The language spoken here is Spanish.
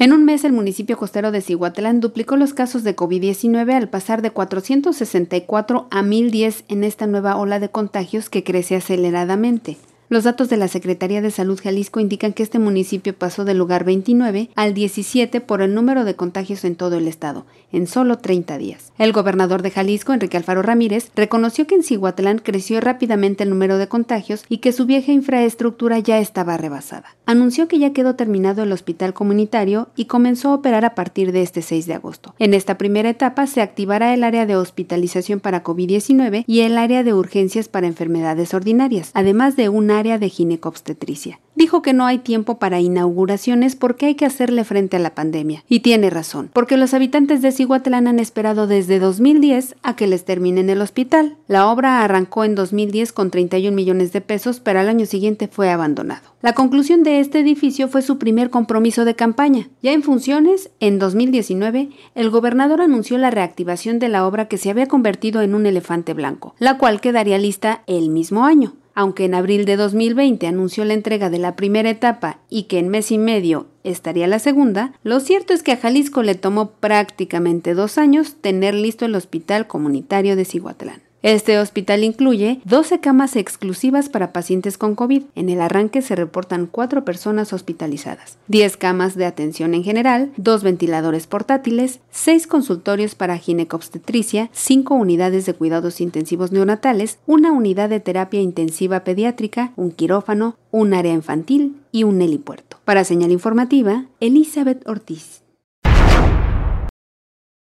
En un mes, el municipio costero de Cihuatlán duplicó los casos de COVID-19 al pasar de 464 a 1010 en esta nueva ola de contagios que crece aceleradamente. Los datos de la Secretaría de Salud Jalisco indican que este municipio pasó del lugar 29 al 17 por el número de contagios en todo el estado, en solo 30 días. El gobernador de Jalisco, Enrique Alfaro Ramírez, reconoció que en Cihuatlán creció rápidamente el número de contagios y que su vieja infraestructura ya estaba rebasada. Anunció que ya quedó terminado el hospital comunitario y comenzó a operar a partir de este 6 de agosto. En esta primera etapa se activará el área de hospitalización para COVID-19 y el área de urgencias para enfermedades ordinarias, además de una área de ginecobstetricia. Dijo que no hay tiempo para inauguraciones porque hay que hacerle frente a la pandemia. Y tiene razón, porque los habitantes de Cihuatlán han esperado desde 2010 a que les terminen el hospital. La obra arrancó en 2010 con 31 millones de pesos, pero al año siguiente fue abandonado. La conclusión de este edificio fue su primer compromiso de campaña. Ya en funciones, en 2019, el gobernador anunció la reactivación de la obra que se había convertido en un elefante blanco, la cual quedaría lista el mismo año aunque en abril de 2020 anunció la entrega de la primera etapa y que en mes y medio estaría la segunda, lo cierto es que a Jalisco le tomó prácticamente dos años tener listo el hospital comunitario de Ciguatlán. Este hospital incluye 12 camas exclusivas para pacientes con COVID. En el arranque se reportan 4 personas hospitalizadas, 10 camas de atención en general, 2 ventiladores portátiles, 6 consultorios para ginecobstetricia, 5 unidades de cuidados intensivos neonatales, una unidad de terapia intensiva pediátrica, un quirófano, un área infantil y un helipuerto. Para señal informativa, Elizabeth Ortiz.